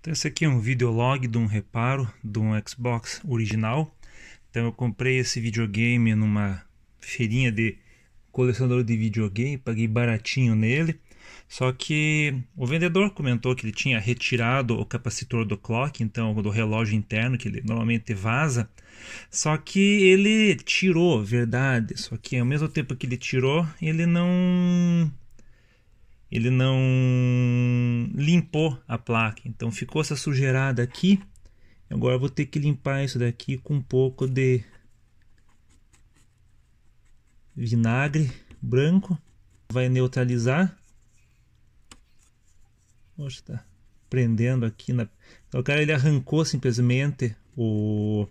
Então esse aqui é um videolog de um reparo de um Xbox original. Então eu comprei esse videogame numa feirinha de colecionador de videogame, paguei baratinho nele. Só que o vendedor comentou que ele tinha retirado o capacitor do clock, então do relógio interno que ele normalmente vaza. Só que ele tirou, verdade. Só que ao mesmo tempo que ele tirou, ele não ele não limpou a placa. Então ficou essa sujeirada aqui. Agora vou ter que limpar isso daqui com um pouco de vinagre branco. Vai neutralizar. Poxa, tá prendendo aqui. Na... Então, o cara ele arrancou simplesmente o,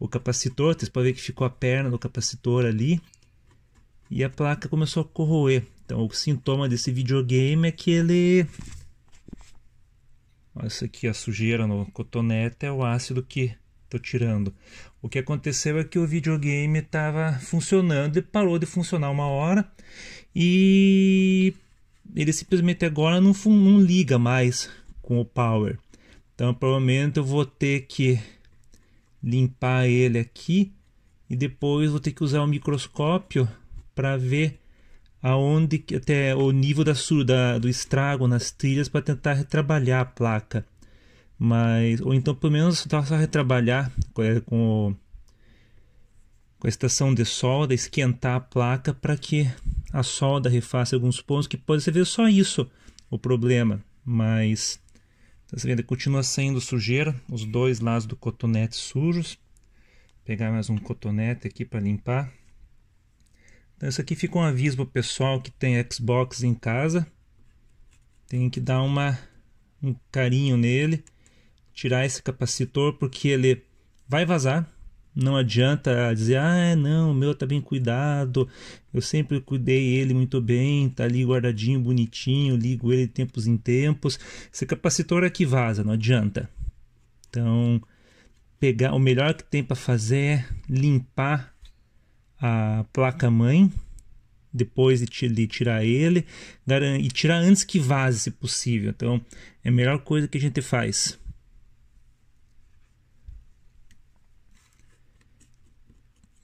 o capacitor. Vocês podem ver que ficou a perna do capacitor ali. E a placa começou a corroer. Então, o sintoma desse videogame é que ele. olha isso aqui, a sujeira no cotonete, é o ácido que estou tirando. O que aconteceu é que o videogame estava funcionando e parou de funcionar uma hora e ele simplesmente agora não, não liga mais com o power. Então, provavelmente eu vou ter que limpar ele aqui e depois vou ter que usar o microscópio para ver aonde até o nível da, da do estrago nas trilhas para tentar retrabalhar a placa. Mas, ou então pelo menos tentar retrabalhar com, o, com a estação de solda, esquentar a placa para que a solda refaça alguns pontos, que pode ser só isso o problema. Mas, tá vendo, continua saindo sujeira, os dois lados do cotonete sujos. Vou pegar mais um cotonete aqui para limpar. Então, isso aqui fica um aviso para o pessoal que tem Xbox em casa. Tem que dar uma, um carinho nele, tirar esse capacitor, porque ele vai vazar. Não adianta dizer, ah, não, o meu está bem cuidado, eu sempre cuidei ele muito bem, tá ali guardadinho, bonitinho, ligo ele tempos em tempos. Esse capacitor aqui é vaza, não adianta. Então, pegar o melhor que tem para fazer é limpar a placa-mãe, depois de, tirar ele e tirar antes que vaze, se possível. Então, é a melhor coisa que a gente faz.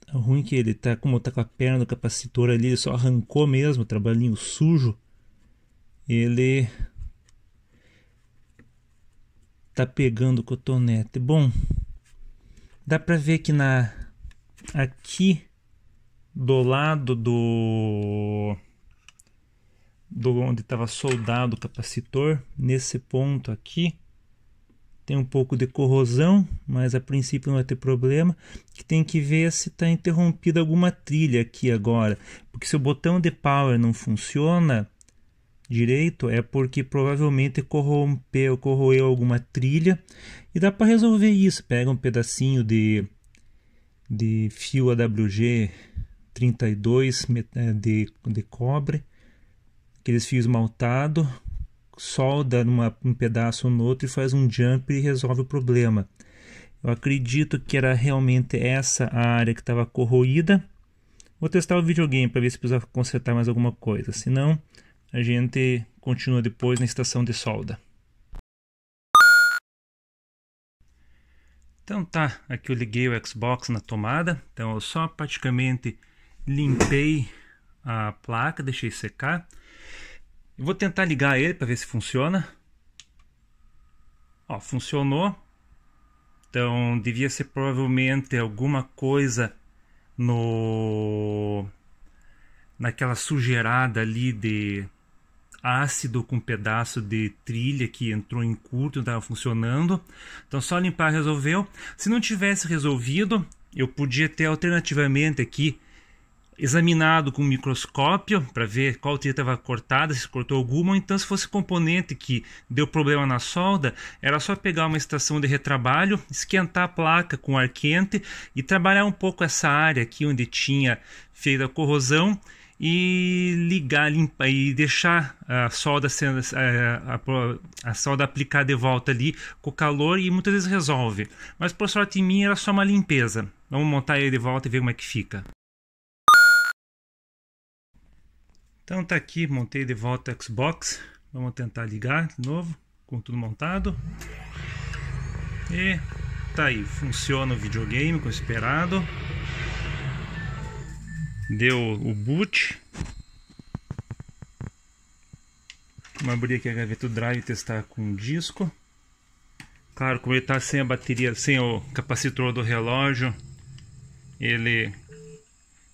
Tá ruim que ele tá, como tá com a perna do capacitor ali, ele só arrancou mesmo, trabalhinho sujo. Ele tá pegando o cotonete. Bom, dá para ver que na aqui do lado do do onde estava soldado o capacitor, nesse ponto aqui, tem um pouco de corrosão, mas a princípio não vai ter problema, que tem que ver se está interrompida alguma trilha aqui agora, porque se o botão de power não funciona direito, é porque provavelmente corrompeu, corroeu alguma trilha, e dá para resolver isso, pega um pedacinho de, de fio AWG 32 é, de, de cobre, aqueles fios maltado, solda numa, um pedaço no outro e faz um jump e resolve o problema. Eu acredito que era realmente essa a área que estava corroída. Vou testar o videogame para ver se precisa consertar mais alguma coisa. Se não, a gente continua depois na estação de solda. Então tá, aqui eu liguei o Xbox na tomada, então eu só praticamente limpei a placa, deixei secar. vou tentar ligar ele para ver se funciona. Ó, funcionou. Então devia ser provavelmente alguma coisa no naquela sujeirada ali de ácido com um pedaço de trilha que entrou em curto, não estava funcionando. Então só limpar resolveu. Se não tivesse resolvido, eu podia ter alternativamente aqui examinado com um microscópio para ver qual tira estava cortada, se cortou alguma, ou então se fosse componente que deu problema na solda, era só pegar uma estação de retrabalho, esquentar a placa com ar quente e trabalhar um pouco essa área aqui onde tinha feito a corrosão e ligar, limpar e deixar a solda sendo é, a, a, solda aplicar de volta ali com calor e muitas vezes resolve. Mas por sorte em mim era só uma limpeza. Vamos montar ele de volta e ver como é que fica. Então tá aqui, montei de volta o Xbox. Vamos tentar ligar de novo, com tudo montado. E tá aí, funciona o videogame como esperado. Deu o boot. Vamos abrir aqui a gaveta do drive e testar com o disco. Claro, como ele está sem a bateria, sem o capacitor do relógio, ele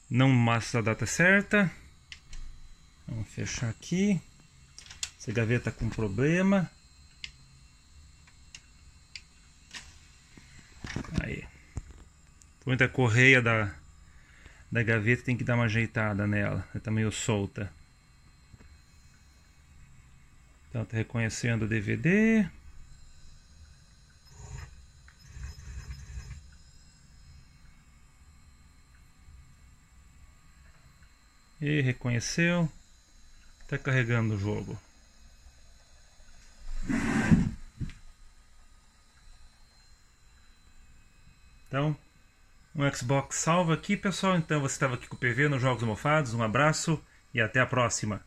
não mostra a data certa. Vamos fechar aqui. Essa gaveta com problema. Aí. Põe a correia da, da gaveta, tem que dar uma ajeitada nela. Ela tá meio solta. Então tá reconhecendo o DVD. E reconheceu. Está carregando o jogo. Então, um Xbox salva aqui, pessoal. Então, você estava aqui com o PV nos Jogos Mofados. Um abraço e até a próxima.